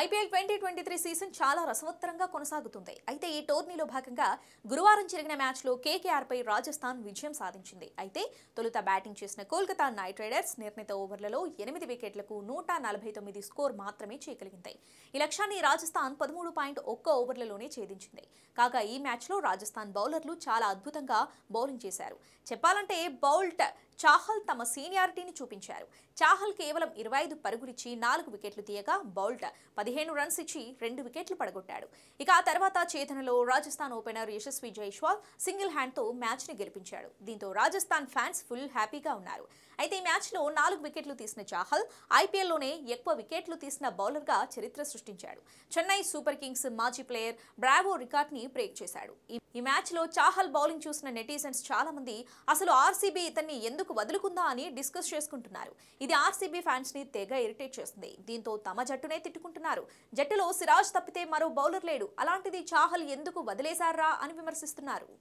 IPL twenty twenty three season చాలా రసవత్తరంగా కొనసాగుతుంది అయితే ఈ టోర్నీలో భాగంగా గురువారం జరిగిన మ్యాచ్లో కేకేఆర్పై రాజస్థాన్ విజయం సాధించింది అయితే తొలుత బ్యాటింగ్ చేసిన కోల్కతా నైట్ రైడర్స్ నిర్ణీత ఓవర్లలో ఎనిమిది వికెట్లకు నూట నలభై తొమ్మిది స్కోర్ మాత్రమే చేయగలిగింది ఈ లక్ష్యాన్ని రాజస్థాన్ పదమూడు పాయింట్ ఒక్క ఓవర్లలోనే ఛేదించింది కాగా ఈ మ్యాచ్లో రాజస్థాన్ బౌలర్లు చాలా అద్భుతంగా బౌలింగ్ చేశారు చెప్పాలంటే బౌల్ట్ చాహల్ తమ సీనియారిటీని చూపించారు చాహల్ కేవలం ఇరవై ఐదు పరుగులిచ్చి నాలుగు వికెట్లు తీయగా బౌల్ట్ పదిహేను రన్స్ ఇచ్చి రెండు వికెట్లు పడగొట్టాడు ఇక ఆ తర్వాత చేతనలో రాజస్థాన్ ఓపెనర్ యశస్వి జైష్వాల్ సింగిల్ హ్యాండ్తో మ్యాచ్ని గెలిపించాడు దీంతో రాజస్థాన్ ఫ్యాన్స్ ఫుల్ హ్యాపీగా ఉన్నారు అయితే ఈ మ్యాచ్లో నాలుగు వికెట్లు తీసిన చాహల్ ఐపీఎల్లోనే ఎక్కువ వికెట్లు తీసిన బౌలర్గా చరిత్ర సృష్టించాడు చెన్నై సూపర్ కింగ్స్ మాజీ ప్లేయర్ బ్రావో రికార్డ్ని బ్రేక్ చేశాడు ఈ మ్యాచ్లో చాహల్ బౌలింగ్ చూసిన నెటిజన్స్ చాలా మంది అసలు ఆర్సీబీ ఇతన్ని ఎందుకు వదులుకుందా అని డిస్కస్ చేసుకుంటున్నారు ఇది ఆర్సీబీ ఫ్యాన్స్ ని తెగ ఇరిటేట్ చేస్తుంది దీంతో తమ జట్టునే తిట్టుకుంటున్నారు అన్నారు జట్టులో సిరాజ్ తప్పితే మరో బౌలర్ లేడు అలాంటిది చాహల్ ఎందుకు వదిలేశారా అని విమర్శిస్తున్నారు